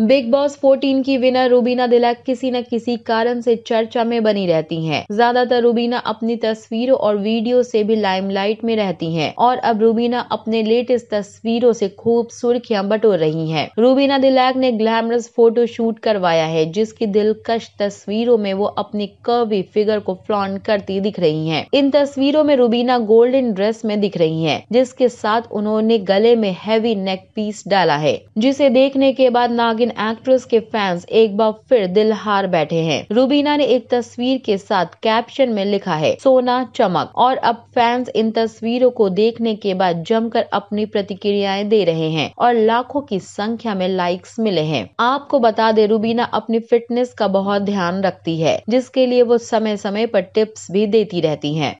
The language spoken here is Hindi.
बिग बॉस 14 की विनर रूबीना दिलक किसी न किसी कारण से चर्चा में बनी रहती हैं। ज्यादातर रूबीना अपनी तस्वीरों और वीडियो से भी लाइमलाइट में रहती हैं और अब रूबीना अपने लेटेस्ट तस्वीरों से खूब सुर्खियां बटोर रही हैं। रूबीना दिलैक ने ग्लैमरस फोटो शूट करवाया है जिसकी दिलकश तस्वीरों में वो अपनी कर्वी फिगर को फ्लॉन्ट करती दिख रही है इन तस्वीरों में रूबीना गोल्डन ड्रेस में दिख रही है जिसके साथ उन्होंने गले में हैवी नेक पीस डाला है जिसे देखने के बाद नागे लेकिन एक्ट्रेस के फैंस एक बार फिर दिल हार बैठे हैं रूबीना ने एक तस्वीर के साथ कैप्शन में लिखा है सोना चमक और अब फैंस इन तस्वीरों को देखने के बाद जमकर अपनी प्रतिक्रियाएं दे रहे हैं और लाखों की संख्या में लाइक्स मिले हैं आपको बता दे रूबीना अपनी फिटनेस का बहुत ध्यान रखती है जिसके लिए वो समय समय पर टिप्स भी देती रहती है